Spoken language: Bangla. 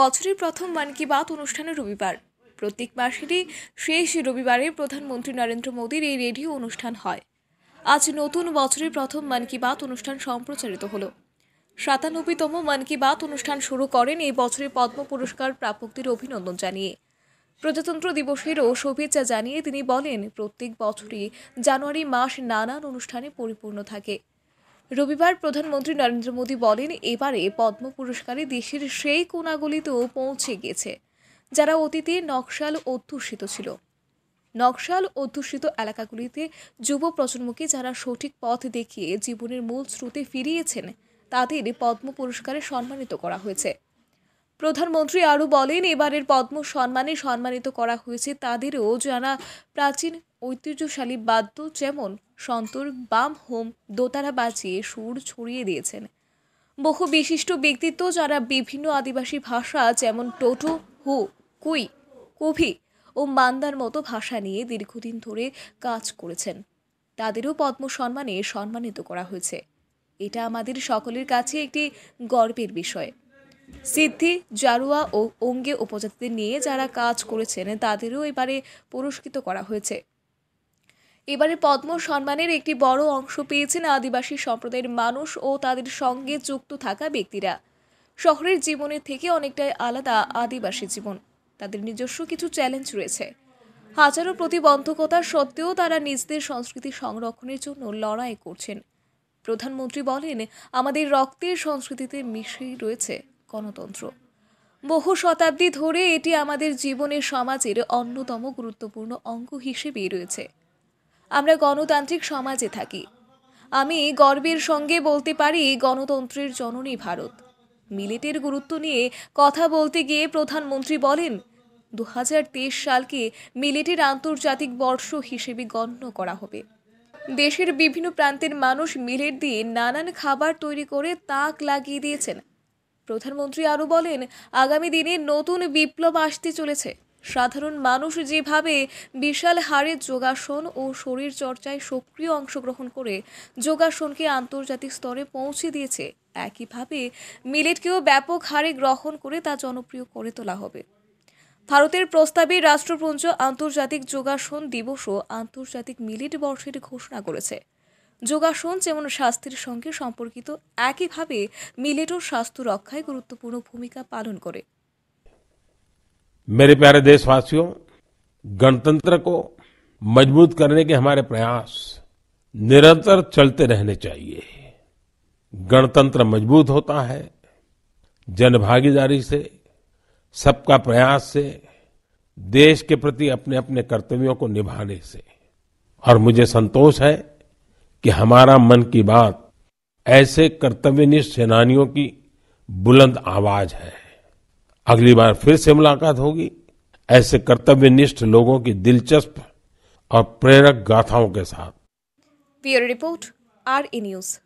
বছরের প্রথম মান কি বাত অনুষ্ঠানে রবিবার প্রত্যেক মাসেরই শেষ রবিবারে প্রধানমন্ত্রী নরেন্দ্র মোদীর এই রেডিও অনুষ্ঠান হয় আজ নতুন বছরের প্রথম মান কি বাত অনুষ্ঠান সম্প্রচারিত হল সাতানব্বইতম মান কি বাত অনুষ্ঠান শুরু করেন এই বছরের পদ্ম পুরস্কার প্রাপকদের অভিনন্দন জানিয়ে প্রজাতন্ত্র দিবসেরও শুভেচ্ছা জানিয়ে তিনি বলেন প্রত্যেক বছরই জানুয়ারি মাস নানান অনুষ্ঠানে পরিপূর্ণ থাকে রবিবার প্রধানমন্ত্রী নরেন্দ্র মোদী বলেন এবারে পদ্ম পুরস্কারে দেশের সেই কোনাগুলিতেও পৌঁছে গেছে যারা অতীতে নকশাল অধ্যুষিত ছিল নকশাল অধ্যুষিত এলাকাগুলিতে যুব প্রজন্মকে যারা সঠিক পথ দেখিয়ে জীবনের মূল স্রোতে ফিরিয়েছেন তাদের পদ্ম পুরস্কারে সম্মানিত করা হয়েছে প্রধানমন্ত্রী আরও বলেন এবারের পদ্ম সম্মানে সম্মানিত করা হয়েছে তাদেরও যারা প্রাচীন ঐতিহ্যশালী বাদ্য যেমন সন্তর বাম হোম দোতারা বাজিয়ে সুর ছড়িয়ে দিয়েছেন বহু বিশিষ্ট ব্যক্তিত্ব যারা বিভিন্ন আদিবাসী ভাষা যেমন টোটো হু কুই কভি ও মান্দার মতো ভাষা নিয়ে দীর্ঘদিন ধরে কাজ করেছেন তাদেরও পদ্ম সম্মানে সম্মানিত করা হয়েছে এটা আমাদের সকলের কাছে একটি গর্বের বিষয় সিদ্ধি জারুয়া ও ওঙ্গে উপজাতিদের নিয়ে যারা কাজ করেছেন তাদেরও এবারে পুরস্কৃত করা হয়েছে এবারে পদ্ম সম্মানের একটি বড় অংশ পেয়েছেন আদিবাসী সম্প্রদায়ের মানুষ ও তাদের সঙ্গে যুক্ত থাকা ব্যক্তিরা শহরের জীবনের থেকে অনেকটাই আলাদা আদিবাসী জীবন তাদের নিজস্ব কিছু চ্যালেঞ্জ রয়েছে হাজারো প্রতিবন্ধকতা সত্ত্বেও তারা নিজেদের সংস্কৃতি সংরক্ষণের জন্য লড়াই করছেন প্রধানমন্ত্রী বলেন আমাদের রক্তের সংস্কৃতিতে মিশেই রয়েছে গণতন্ত্র বহু শতাব্দী ধরে এটি আমাদের জীবনের সমাজের অন্যতম গুরুত্বপূর্ণ অঙ্গ হিসেবেই রয়েছে আমরা গণতান্ত্রিক সমাজে থাকি আমি গর্বের সঙ্গে বলতে পারি গণতন্ত্রের জননী ভারত মিলেটের গুরুত্ব নিয়ে কথা বলতে গিয়ে প্রধানমন্ত্রী বলেন দু সালকে মিলেটের আন্তর্জাতিক বর্ষ হিসেবে গণ্য করা হবে দেশের বিভিন্ন প্রান্তের মানুষ মিলেট দিয়ে নানান খাবার তৈরি করে তাক লাগিয়ে দিয়েছেন প্রধানমন্ত্রী আরও বলেন আগামী দিনে নতুন বিপ্লব আসতে চলেছে সাধারণ মানুষ যেভাবে বিশাল হারে যোগাসন ও শরীর চর্চায় সক্রিয় অংশগ্রহণ করে যোগাসনকে আন্তর্জাতিক স্তরে পৌঁছে দিয়েছে একইভাবে মিলেটকেও ব্যাপক হারে গ্রহণ করে তা জনপ্রিয় করে তোলা হবে ভারতের প্রস্তাবে রাষ্ট্রপুঞ্জ আন্তর্জাতিক যোগাসন দিবস ও আন্তর্জাতিক মিলিট বর্ষের ঘোষণা করেছে যোগাসন যেমন স্বাস্থ্যের সঙ্গে সম্পর্কিত একইভাবে মিলেটও স্বাস্থ্য রক্ষায় গুরুত্বপূর্ণ ভূমিকা পালন করে मेरे प्यारे देशवासियों गणतंत्र को मजबूत करने के हमारे प्रयास निरंतर चलते रहने चाहिए गणतंत्र मजबूत होता है जनभागीदारी से सबका प्रयास से देश के प्रति अपने अपने कर्तव्यों को निभाने से और मुझे संतोष है कि हमारा मन की बात ऐसे कर्तव्यनिष्ठ सेनानियों की बुलंद आवाज है अगली बार फिर से मुलाकात होगी ऐसे कर्तव्यनिष्ठ लोगों की दिलचस्प और प्रेरक गाथाओं के साथ ब्यूरो रिपोर्ट आर न्यूज़